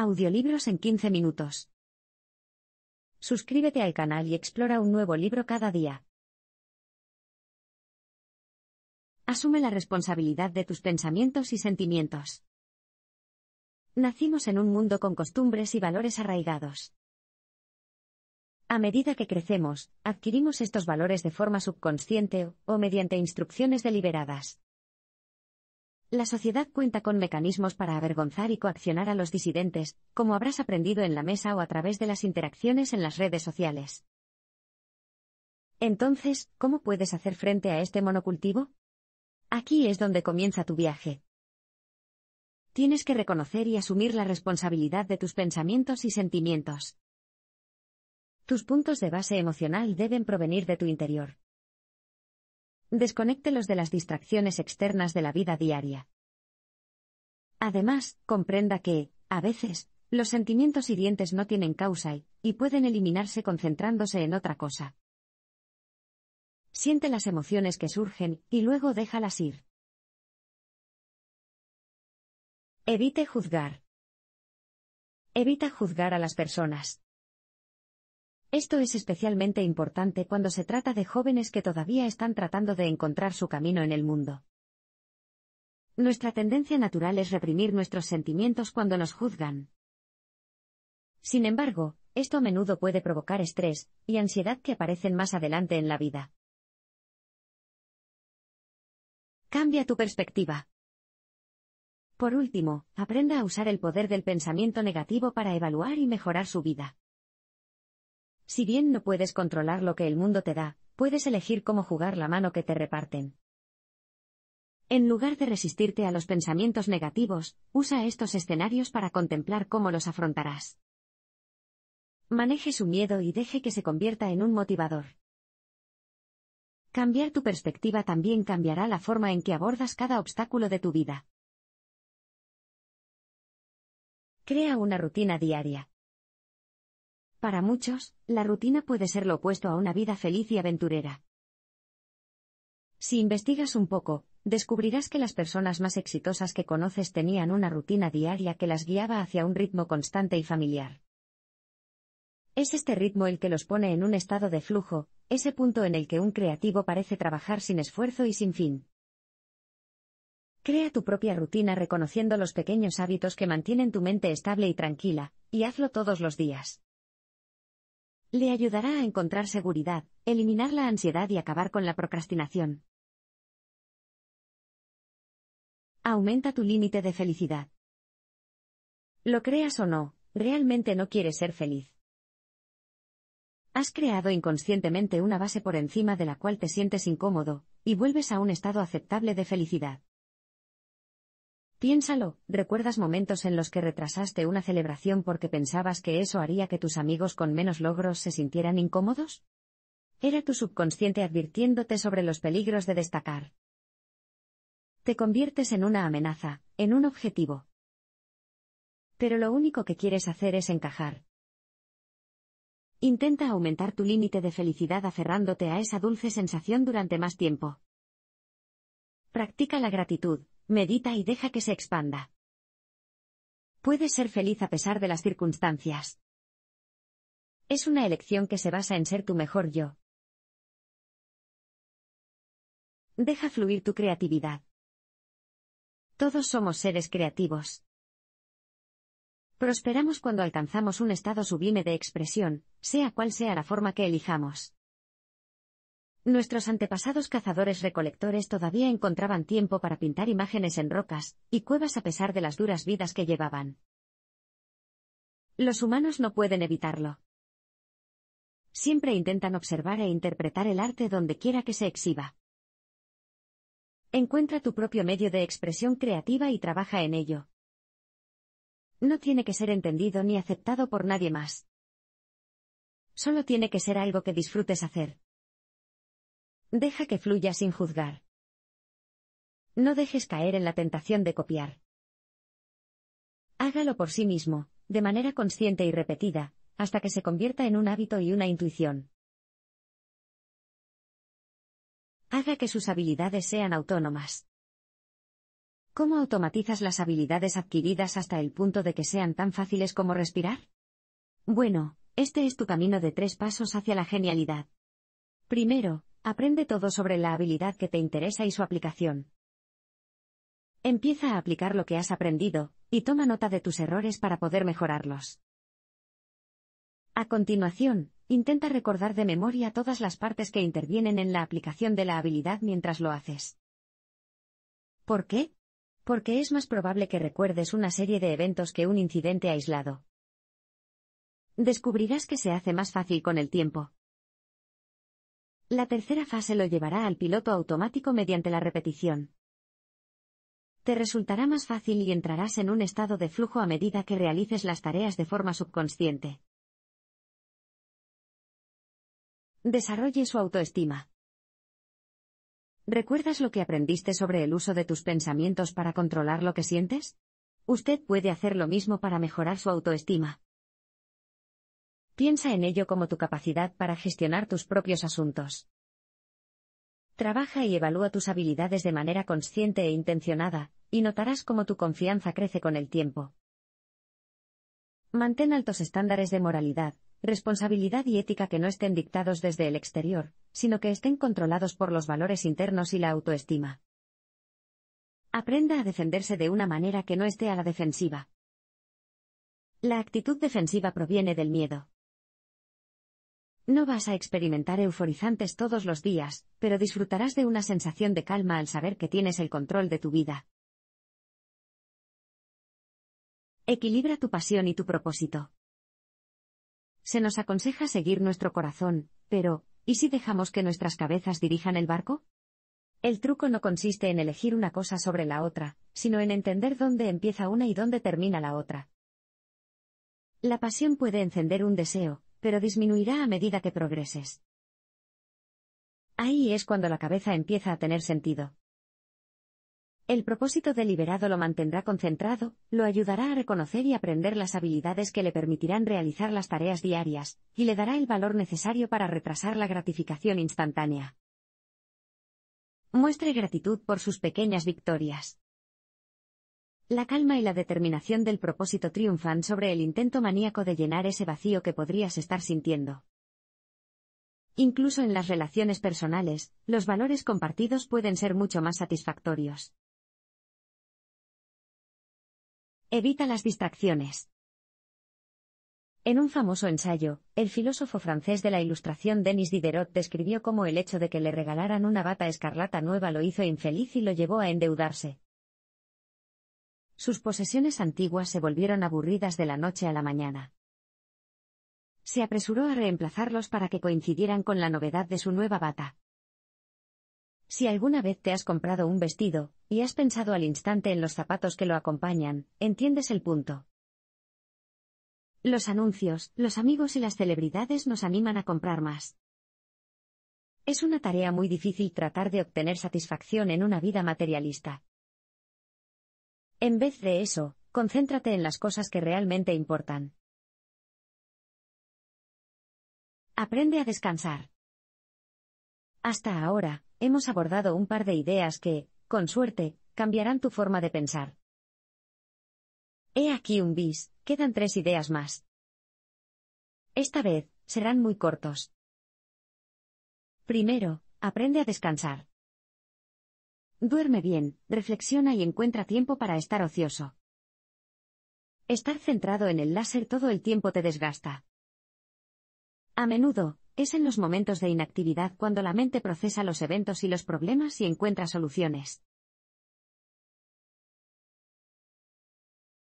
Audiolibros en 15 minutos. Suscríbete al canal y explora un nuevo libro cada día. Asume la responsabilidad de tus pensamientos y sentimientos. Nacimos en un mundo con costumbres y valores arraigados. A medida que crecemos, adquirimos estos valores de forma subconsciente o mediante instrucciones deliberadas. La sociedad cuenta con mecanismos para avergonzar y coaccionar a los disidentes, como habrás aprendido en la mesa o a través de las interacciones en las redes sociales. Entonces, ¿cómo puedes hacer frente a este monocultivo? Aquí es donde comienza tu viaje. Tienes que reconocer y asumir la responsabilidad de tus pensamientos y sentimientos. Tus puntos de base emocional deben provenir de tu interior. Desconéctelos de las distracciones externas de la vida diaria. Además, comprenda que, a veces, los sentimientos hirientes no tienen causa y, y pueden eliminarse concentrándose en otra cosa. Siente las emociones que surgen y luego déjalas ir. Evite juzgar. Evita juzgar a las personas. Esto es especialmente importante cuando se trata de jóvenes que todavía están tratando de encontrar su camino en el mundo. Nuestra tendencia natural es reprimir nuestros sentimientos cuando nos juzgan. Sin embargo, esto a menudo puede provocar estrés y ansiedad que aparecen más adelante en la vida. Cambia tu perspectiva. Por último, aprenda a usar el poder del pensamiento negativo para evaluar y mejorar su vida. Si bien no puedes controlar lo que el mundo te da, puedes elegir cómo jugar la mano que te reparten. En lugar de resistirte a los pensamientos negativos, usa estos escenarios para contemplar cómo los afrontarás. Maneje su miedo y deje que se convierta en un motivador. Cambiar tu perspectiva también cambiará la forma en que abordas cada obstáculo de tu vida. Crea una rutina diaria. Para muchos, la rutina puede ser lo opuesto a una vida feliz y aventurera. Si investigas un poco, descubrirás que las personas más exitosas que conoces tenían una rutina diaria que las guiaba hacia un ritmo constante y familiar. Es este ritmo el que los pone en un estado de flujo, ese punto en el que un creativo parece trabajar sin esfuerzo y sin fin. Crea tu propia rutina reconociendo los pequeños hábitos que mantienen tu mente estable y tranquila, y hazlo todos los días. Le ayudará a encontrar seguridad, eliminar la ansiedad y acabar con la procrastinación. Aumenta tu límite de felicidad. Lo creas o no, realmente no quieres ser feliz. Has creado inconscientemente una base por encima de la cual te sientes incómodo, y vuelves a un estado aceptable de felicidad. Piénsalo, recuerdas momentos en los que retrasaste una celebración porque pensabas que eso haría que tus amigos con menos logros se sintieran incómodos? Era tu subconsciente advirtiéndote sobre los peligros de destacar. Te conviertes en una amenaza, en un objetivo. Pero lo único que quieres hacer es encajar. Intenta aumentar tu límite de felicidad aferrándote a esa dulce sensación durante más tiempo. Practica la gratitud, Medita y deja que se expanda. Puedes ser feliz a pesar de las circunstancias. Es una elección que se basa en ser tu mejor yo. Deja fluir tu creatividad. Todos somos seres creativos. Prosperamos cuando alcanzamos un estado sublime de expresión, sea cual sea la forma que elijamos. Nuestros antepasados cazadores-recolectores todavía encontraban tiempo para pintar imágenes en rocas y cuevas a pesar de las duras vidas que llevaban. Los humanos no pueden evitarlo. Siempre intentan observar e interpretar el arte donde quiera que se exhiba. Encuentra tu propio medio de expresión creativa y trabaja en ello. No tiene que ser entendido ni aceptado por nadie más. Solo tiene que ser algo que disfrutes hacer. Deja que fluya sin juzgar. No dejes caer en la tentación de copiar. Hágalo por sí mismo, de manera consciente y repetida, hasta que se convierta en un hábito y una intuición. Haga que sus habilidades sean autónomas. ¿Cómo automatizas las habilidades adquiridas hasta el punto de que sean tan fáciles como respirar? Bueno, este es tu camino de tres pasos hacia la genialidad. Primero, Aprende todo sobre la habilidad que te interesa y su aplicación. Empieza a aplicar lo que has aprendido, y toma nota de tus errores para poder mejorarlos. A continuación, intenta recordar de memoria todas las partes que intervienen en la aplicación de la habilidad mientras lo haces. ¿Por qué? Porque es más probable que recuerdes una serie de eventos que un incidente aislado. Descubrirás que se hace más fácil con el tiempo. La tercera fase lo llevará al piloto automático mediante la repetición. Te resultará más fácil y entrarás en un estado de flujo a medida que realices las tareas de forma subconsciente. Desarrolle su autoestima. ¿Recuerdas lo que aprendiste sobre el uso de tus pensamientos para controlar lo que sientes? Usted puede hacer lo mismo para mejorar su autoestima. Piensa en ello como tu capacidad para gestionar tus propios asuntos. Trabaja y evalúa tus habilidades de manera consciente e intencionada, y notarás cómo tu confianza crece con el tiempo. Mantén altos estándares de moralidad, responsabilidad y ética que no estén dictados desde el exterior, sino que estén controlados por los valores internos y la autoestima. Aprenda a defenderse de una manera que no esté a la defensiva. La actitud defensiva proviene del miedo. No vas a experimentar euforizantes todos los días, pero disfrutarás de una sensación de calma al saber que tienes el control de tu vida. Equilibra tu pasión y tu propósito. Se nos aconseja seguir nuestro corazón, pero, ¿y si dejamos que nuestras cabezas dirijan el barco? El truco no consiste en elegir una cosa sobre la otra, sino en entender dónde empieza una y dónde termina la otra. La pasión puede encender un deseo, pero disminuirá a medida que progreses. Ahí es cuando la cabeza empieza a tener sentido. El propósito deliberado lo mantendrá concentrado, lo ayudará a reconocer y aprender las habilidades que le permitirán realizar las tareas diarias, y le dará el valor necesario para retrasar la gratificación instantánea. Muestre gratitud por sus pequeñas victorias. La calma y la determinación del propósito triunfan sobre el intento maníaco de llenar ese vacío que podrías estar sintiendo. Incluso en las relaciones personales, los valores compartidos pueden ser mucho más satisfactorios. Evita las distracciones. En un famoso ensayo, el filósofo francés de la Ilustración Denis Diderot describió cómo el hecho de que le regalaran una bata escarlata nueva lo hizo infeliz y lo llevó a endeudarse. Sus posesiones antiguas se volvieron aburridas de la noche a la mañana. Se apresuró a reemplazarlos para que coincidieran con la novedad de su nueva bata. Si alguna vez te has comprado un vestido, y has pensado al instante en los zapatos que lo acompañan, entiendes el punto. Los anuncios, los amigos y las celebridades nos animan a comprar más. Es una tarea muy difícil tratar de obtener satisfacción en una vida materialista. En vez de eso, concéntrate en las cosas que realmente importan. Aprende a descansar. Hasta ahora, hemos abordado un par de ideas que, con suerte, cambiarán tu forma de pensar. He aquí un bis, quedan tres ideas más. Esta vez, serán muy cortos. Primero, aprende a descansar. Duerme bien, reflexiona y encuentra tiempo para estar ocioso. Estar centrado en el láser todo el tiempo te desgasta. A menudo, es en los momentos de inactividad cuando la mente procesa los eventos y los problemas y encuentra soluciones.